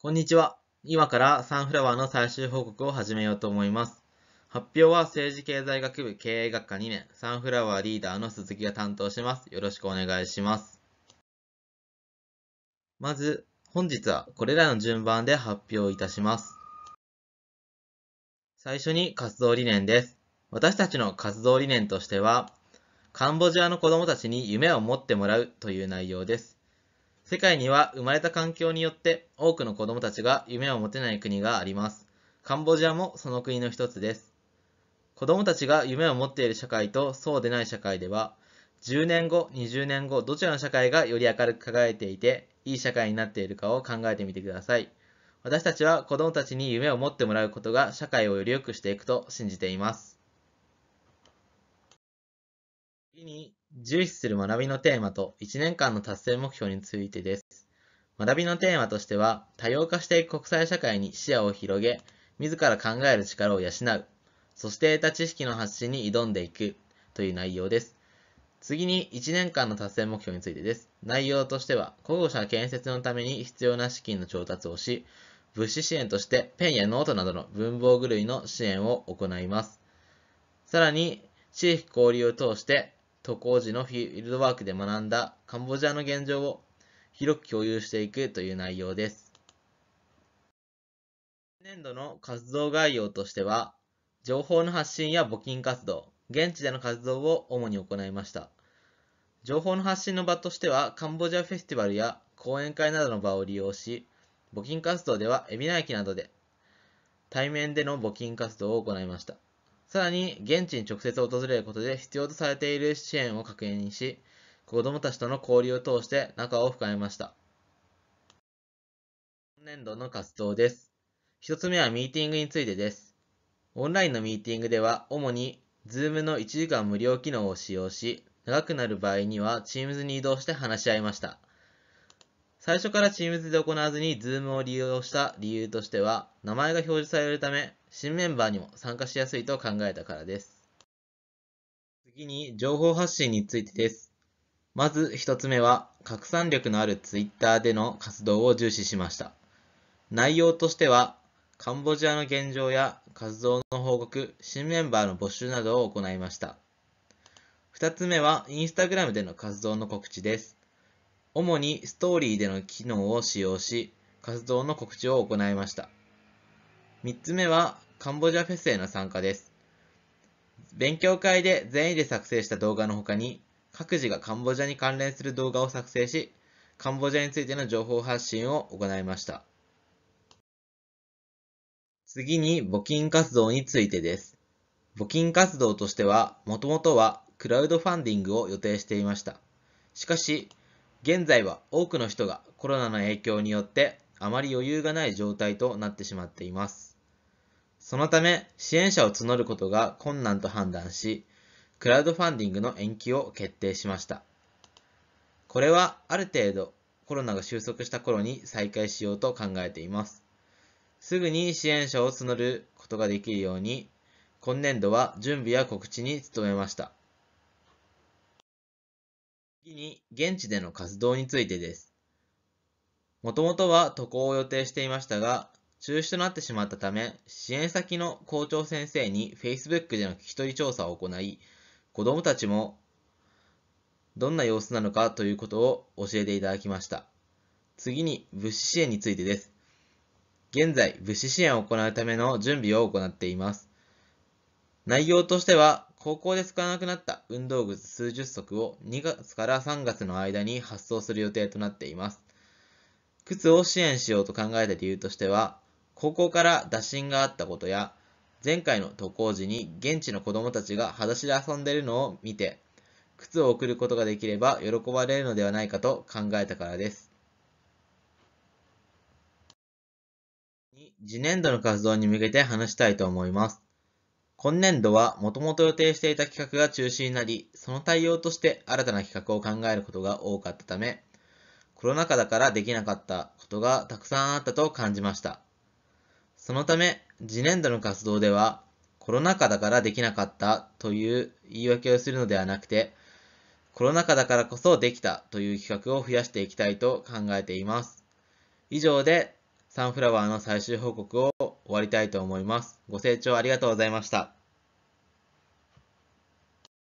こんにちは。今からサンフラワーの最終報告を始めようと思います。発表は政治経済学部経営学科2年、サンフラワーリーダーの鈴木が担当します。よろしくお願いします。まず、本日はこれらの順番で発表いたします。最初に活動理念です。私たちの活動理念としては、カンボジアの子供たちに夢を持ってもらうという内容です。世界には生まれた環境によって多くの子供たちが夢を持てない国があります。カンボジアもその国の一つです。子供たちが夢を持っている社会とそうでない社会では、10年後、20年後、どちらの社会がより明るく輝いていて、いい社会になっているかを考えてみてください。私たちは子供たちに夢を持ってもらうことが社会をより良くしていくと信じています。次に、重視する学びのテーマと1年間の達成目標についてです。学びのテーマとしては、多様化していく国際社会に視野を広げ、自ら考える力を養う、そして得た知識の発信に挑んでいくという内容です。次に1年間の達成目標についてです。内容としては、候補者建設のために必要な資金の調達をし、物資支援としてペンやノートなどの文房具類の支援を行います。さらに、地域交流を通して渡航時のフィールドワークで学んだカンボジアの現状を広く共有していくという内容です。年度の活動概要としては、情報の発信や募金活動、現地での活動を主に行いました。情報の発信の場としては、カンボジアフェスティバルや講演会などの場を利用し、募金活動では海老名駅などで対面での募金活動を行いました。さらに、現地に直接訪れることで必要とされている支援を確認し、子供たちとの交流を通して仲を深めました。今年度の活動です。一つ目はミーティングについてです。オンラインのミーティングでは、主に Zoom の1時間無料機能を使用し、長くなる場合には Teams に移動して話し合いました。最初から Teams で行わずに Zoom を利用した理由としては、名前が表示されるため、新メンバーにも参加しやすいと考えたからです。次に情報発信についてです。まず1つ目は拡散力のある Twitter での活動を重視しました。内容としてはカンボジアの現状や活動の報告、新メンバーの募集などを行いました。2つ目は Instagram での活動の告知です。主にストーリーでの機能を使用し、活動の告知を行いました。3つ目はカンボジアフェスへの参加です。勉強会で全員で作成した動画の他に、各自がカンボジアに関連する動画を作成し、カンボジアについての情報発信を行いました。次に募金活動についてです。募金活動としては、もともとはクラウドファンディングを予定していました。しかし、現在は多くの人がコロナの影響によってあまり余裕がない状態となってしまっています。そのため、支援者を募ることが困難と判断し、クラウドファンディングの延期を決定しました。これはある程度コロナが収束した頃に再開しようと考えています。すぐに支援者を募ることができるように、今年度は準備や告知に努めました。次に、現地での活動についてです。もともとは渡航を予定していましたが、中止となってしまったため、支援先の校長先生に Facebook での聞き取り調査を行い、子どもたちもどんな様子なのかということを教えていただきました。次に物資支援についてです。現在、物資支援を行うための準備を行っています。内容としては、高校で使わなくなった運動靴数十足を2月から3月の間に発送する予定となっています。靴を支援しようと考えた理由としては、高校から打診があったことや、前回の渡航時に現地の子供たちが裸足で遊んでいるのを見て、靴を送ることができれば喜ばれるのではないかと考えたからです。次年度の活動に向けて話したいと思います。今年度はもともと予定していた企画が中止になり、その対応として新たな企画を考えることが多かったため、コロナ禍だからできなかったことがたくさんあったと感じました。そのため、次年度の活動では、コロナ禍だからできなかったという言い訳をするのではなくて、コロナ禍だからこそできたという企画を増やしていきたいと考えています。以上で、サンフラワーの最終報告を終わりたいと思います。ご清聴ありがとうございました。